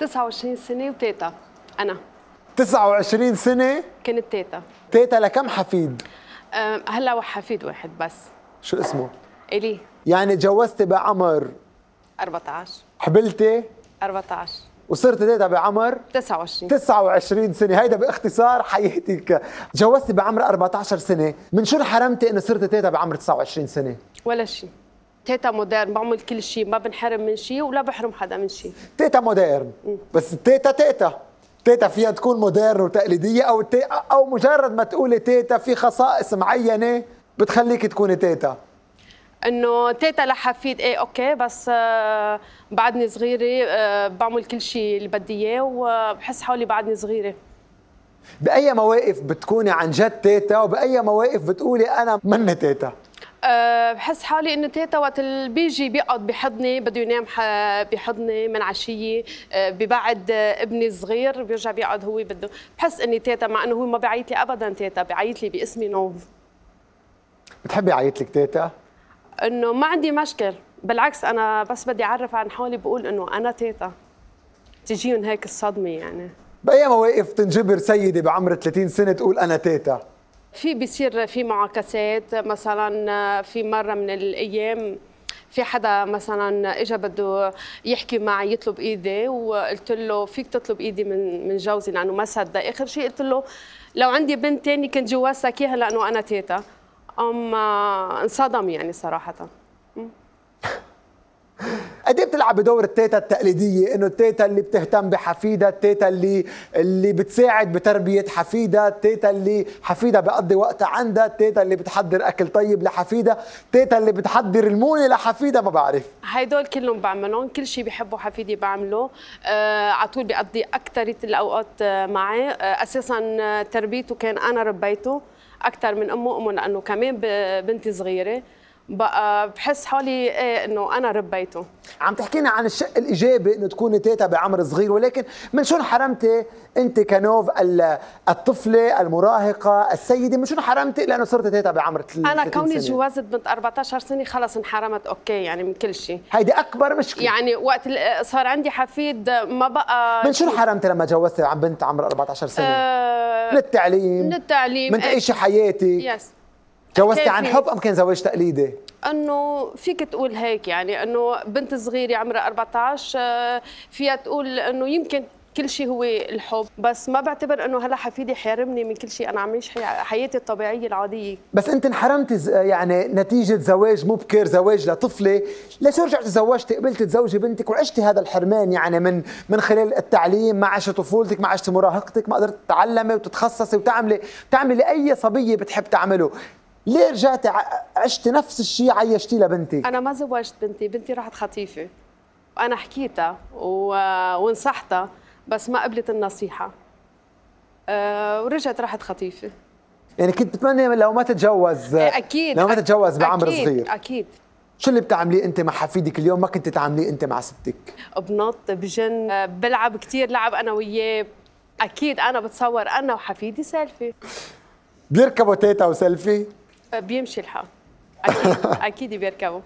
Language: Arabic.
29 سنه وتيتا انا 29 سنه كنت تيتا تيتا لكم حفيد هلا حفيد واحد بس شو اسمه الي يعني تجوزتي بعمر 14 حبلتي 14 وصرت تيتا بعمر 29 29 سنه هيدا باختصار حياتك تجوزتي بعمر 14 سنه من شو انحرمتي انه صرت تيتا بعمر 29 سنه ولا شيء تيتا مودرن بعمل كل شيء ما بنحرم من شيء ولا بحرم حدا من شيء تيتا مودرن بس تيتا تيتا تيتا فيها تكون مودرن وتقليديه او تي او مجرد ما تقولي تيتا في خصائص معينه بتخليك تكوني تيتا انه تيتا لحفيد ايه اوكي بس آه بعدني صغيره آه بعمل كل شيء اللي بدي اياه وبحس حالي بعدني صغيره باي مواقف بتكوني عن جد تيتا وباي مواقف بتقولي انا من تيتا أه، بحس حالي انه تيتا وقت اللي بيجي بيقعد بحضني بده ينام بحضني من عشيه أه، ببعد ابني الصغير بيرجع بيقعد هو بده بحس اني تيتا مع انه هو ما بيعيط لي ابدا تيتا بيعيط لي باسمي نوف بتحبي يعيط لك تيتا؟ انه ما عندي مشكل بالعكس انا بس بدي اعرف عن حالي بقول انه انا تيتا تجيهم هيك الصدمه يعني باي مواقف تنجبر سيده بعمر 30 سنه تقول انا تيتا؟ في بيصير في معاكسات مثلا آه، في مره من الايام في حدا مثلا اجى بده يحكي معي يطلب ايدي وقلت له فيك تطلب ايدي من من جوزي لانه ما صدق اخر شيء قلت له لو عندي بنت تاني كنت جوازتك اياها لانه انا تيتا اما آه، انصدم يعني صراحه قد ايه بتلعب بدور التيتا التقليديه انه التيتا اللي بتهتم بحفيدها التيتا اللي اللي بتساعد بتربيه حفيدها التيتا اللي حفيدها بقضي وقتها عندها التيتا اللي بتحضر اكل طيب لحفيدها التيتا اللي بتحضر المونه لحفيدها ما بعرف هدول كلهم بعملهم كل شيء بحبه حفيدي بعمله آه على طول بقضي اكثر الاوقات آه، معي آه اساسا آه، تربيته كان انا ربيته اكثر من امه امه لانه كمان بنتي صغيره بقى بحس حالي ايه انه انا ربيته عم تحكينا عن الشق الايجابي انه تكوني تيتا بعمر صغير ولكن من شو حرمتي انت كنوف الطفله المراهقه السيده من شو حرمتي لانه صرت تيتا بعمر انا كوني جوازت بنت 14 سنه خلص انحرمت اوكي يعني من كل شيء هيدي اكبر مشكله يعني وقت صار عندي حفيد ما بقى من شو حرمتي لما تجوزتي عن بنت عمر 14 سنه؟ آه من التعليم من التعليم من تعيشي حياتك يس جوزتي عن حب ام كان زواج تقليدي؟ انه فيك تقول هيك يعني انه بنت صغيره عمرها 14 آه، فيها تقول انه يمكن كل شيء هو الحب بس ما بعتبر انه هلا حفيدي حيرمني من كل شيء انا عم عيش حياتي الطبيعيه العاديه بس انت انحرمتي يعني نتيجه زواج مبكر زواج لطفله ليش رجعت تزوجتي قبلت تزوجي بنتك وعشتي هذا الحرمان يعني من من خلال التعليم ما عشت طفولتك ما عشت مراهقتك ما قدرت تتعلمي وتتخصصي وتعملي تعملي اي صبيه بتحب تعمله ليه رجعتي عشتي نفس الشيء عيشتيه لبنتي انا ما زوجت بنتي بنتي راحت خطيفه وانا حكيتها و... ونصحتها بس ما قبلت النصيحه أه... ورجعت راحت خطيفه يعني كنت بتمنى لو ما تتجوز إيه، اكيد لو ما تتجوز بعمر أكيد. صغير اكيد شو اللي بتعمليه انت مع حفيدك اليوم ما كنت تعمليه انت مع ستك بنط بجن بلعب كثير لعب انا وياه اكيد انا بتصور انا وحفيدي سيلفي بيركبوا تيتا وسيلفي بيمشي الحال اكيد اكيد بيركبوا